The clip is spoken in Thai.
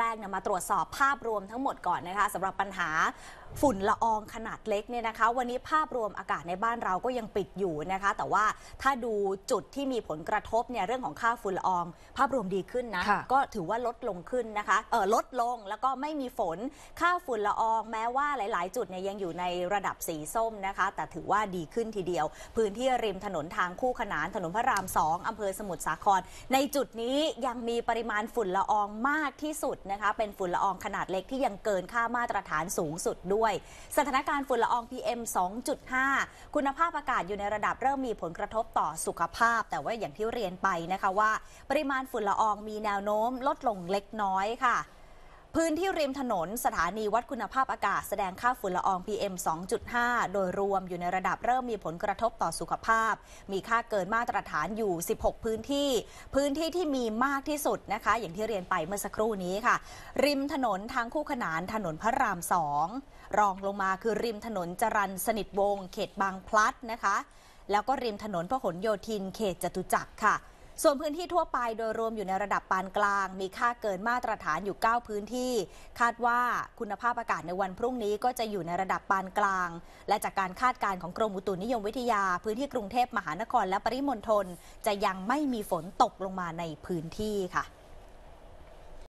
แรกเนี่ยมาตรวจสอบภาพรวมทั้งหมดก่อนนะคะสำหรับปัญหาฝุ่นละอองขนาดเล็กเนี่ยนะคะ วันนี้ภาพรวมอากาศในบ้านเราก็ยังปิดอยู่นะคะ แต่ว่าถ้าดูจุดที่มีผลกระทบเนี่ยเรื่องของค่าฝุ่นละออง ภาพรวมดีขึ้นนะก็ถือว่าลดลงขึ้นนะคะเออลดลงแล้วก็ไม่มีฝนค่าฝุ่นละอองแม้ว่าหลาย ๆ จุดเนี่ยยังอยู่ในระดับสีส้มนะคะ แต่ถือว่าดีขึ้นทีเดียว พื้นที่ริมถนนทางคู่ขนานถนนพระราม2อำเภอสมุทรสาคร ในจุดนี้ยังมีปริมาณฝุ่นละอองมากที่สุดนะคะเป็นฝุ่นละอองขนาดเล็กที่ยังเกินค่ามาตรฐานสูงสุดด้วย สถานการณ์ฝุ่นละออง PM 2.5 คุณภาพอากาศอยู่ในระดับเริ่มมีผลกระทบต่อสุขภาพ แต่ว่าอย่างที่เรียนไปนะคะว่า ปริมาณฝุ่นละอองมีแนวโน้มลดลงเล็กน้อยค่ะพื้นที่ริมถนนสถานีวัดคุณภาพอากาศแสดงค่าฝุ่นละออง PM 2.5 โดยรวมอยู่ในระดับเริ่มมีผลกระทบต่อสุขภาพ มีค่าเกินมาตรฐานอยู่ 16 พื้นที่ พื้นที่ที่มีมากที่สุดนะคะ อย่างที่เรียนไปเมื่อสักครู่นี้ค่ะ ริมถนนทางคู่ขนานถนนพระรามสองรองลงมาคือริมถนนจรันสนิทวงเขตบางพลัดนะคะ แล้วก็ริมถนนพหลโยธินเขตจตุจักรค่ะส่วนพื้นที่ทั่วไปโดยรวมอยู่ในระดับปานกลาง มีค่าเกินมาตรฐานอยู่ 9 พื้นที่ คาดว่าคุณภาพอากาศในวันพรุ่งนี้ก็จะอยู่ในระดับปานกลาง และจากการคาดการณ์ของกรมอุตุนิยมวิทยาพื้นที่กรุงเทพมหานครและปริมณฑลจะยังไม่มีฝนตกลงมาในพื้นที่ค่ะ